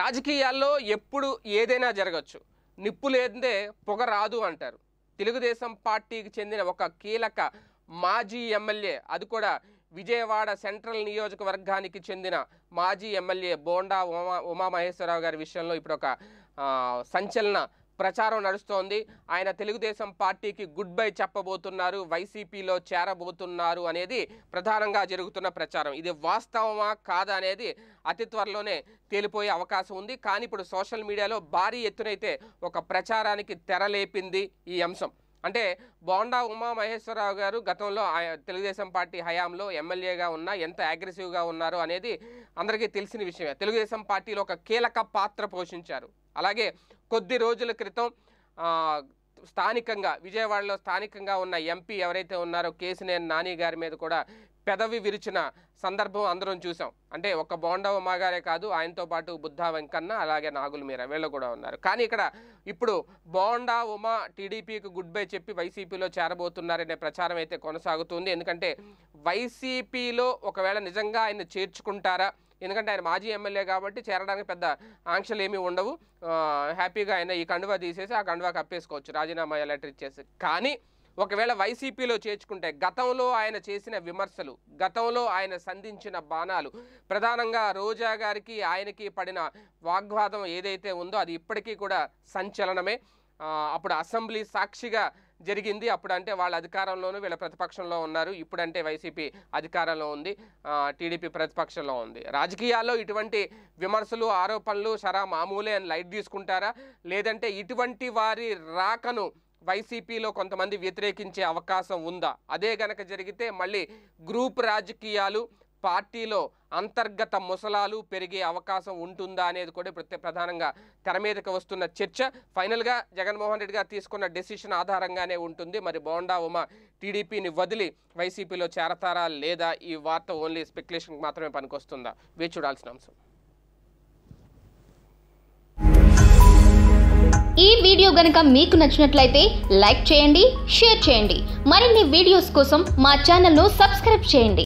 రాజకీయాల్లో ఎప్పుడు ఏదైనా జరగచ్చు నిప్పు లేదే పొగ రాదు అంటారు తెలుగుదేశం పార్టీకి చెందిన ఒక కీలక మాజీ ఎమ్మెల్యే అది కూడా విజయవాడ సెంట్రల్ నియోజకవర్గానికి చెందిన మాజీ ఎమ్మెల్యే బోండా ఉమా ఉమామహేశ్వరరావు గారి విషయంలో ఇప్పుడు ఒక సంచలన ప్రచారం నడుస్తోంది ఆయన తెలుగుదేశం పార్టీకి గుడ్ బై చెప్పబోతున్నారు వైసీపీలో చేరబోతున్నారు అనేది ప్రధానంగా జరుగుతున్న ప్రచారం ఇది వాస్తవమా కాదా అనేది అతి త్వరలోనే తేలిపోయే అవకాశం ఉంది కానీ ఇప్పుడు సోషల్ మీడియాలో భారీ ఎత్తునైతే ఒక ప్రచారానికి తెరలేపింది ఈ అంశం అంటే బోండా ఉమా మహేశ్వరరావు గారు గతంలో తెలుగుదేశం పార్టీ హయాంలో ఎమ్మెల్యేగా ఉన్న ఎంత అగ్రెసివ్గా ఉన్నారు అనేది అందరికీ తెలిసిన విషయమే తెలుగుదేశం పార్టీలో ఒక కీలక పాత్ర పోషించారు అలాగే కొద్ది రోజుల క్రితం స్థానికంగా విజయవాడలో స్థానికంగా ఉన్న ఎంపీ ఎవరైతే ఉన్నారో కేసినేని నాని గారి మీద కూడా పెదవి విరిచిన సందర్భం అందరం చూసాం అంటే ఒక బోండవ మాగారే కాదు ఆయనతో పాటు బుద్ధా వెంకన్న అలాగే నాగుల మీర వీళ్ళు కూడా ఉన్నారు కానీ ఇక్కడ ఇప్పుడు బోండా ఉమా టీడీపీకి గుడ్ బై చెప్పి వైసీపీలో చేరబోతున్నారనే ప్రచారం అయితే కొనసాగుతుంది ఎందుకంటే వైసీపీలో ఒకవేళ నిజంగా ఆయన చేర్చుకుంటారా ఎందుకంటే ఆయన మాజీ ఎమ్మెల్యే కాబట్టి చేరడానికి పెద్ద ఆంక్షలు ఏమీ ఉండవు హ్యాపీగా ఆయన ఈ కండువా తీసేసి ఆ కండువా కప్పేసుకోవచ్చు రాజీనామా లెటర్ ఇచ్చేసి కానీ ఒకవేళ వైసీపీలో చేర్చుకుంటే గతంలో ఆయన చేసిన విమర్శలు గతంలో ఆయన సంధించిన బాణాలు ప్రధానంగా రోజా గారికి ఆయనకి పడిన వాగ్వాదం ఏదైతే ఉందో అది ఇప్పటికీ కూడా సంచలనమే అప్పుడు అసెంబ్లీ సాక్షిగా జరిగింది అప్పుడు అంటే వాళ్ళ అధికారంలోనూ వీళ్ళ ప్రతిపక్షంలో ఉన్నారు ఇప్పుడంటే వైసీపీ అధికారంలో ఉంది టీడీపీ ప్రతిపక్షంలో ఉంది రాజకీయాల్లో ఇటువంటి విమర్శలు ఆరోపణలు సరా మామూలే అని లైట్ తీసుకుంటారా లేదంటే ఇటువంటి వారి రాకను వైసీపీలో కొంతమంది వ్యతిరేకించే అవకాశం ఉందా అదే గనక జరిగితే మళ్ళీ గ్రూప్ రాజకీయాలు పార్టీలో అంతర్గత ముసలాలు పెరిగే అవకాశం ఉంటుందా అనేది కూడా ప్రధానంగా తెర మీదకి వస్తున్న చర్చ ఫైనల్గా జగన్మోహన్ రెడ్డి గారు తీసుకున్న డెసిషన్ ఆధారంగానే ఉంటుంది మరి బోండా ఉమ టీడీపీని వదిలి వైసీపీలో చేరతారా లేదా ఈ వార్త ఓన్లీ స్పెక్యులేషన్ మాత్రమే పనికొస్తుందా వేచి చూడాల్సిన అంశం ఈ వీడియో గనక మీకు నచ్చినట్లయితే లైక్ చేయండి షేర్ చేయండి మరిన్ని వీడియోస్ కోసం మా ఛానల్ను సబ్స్క్రైబ్ చేయండి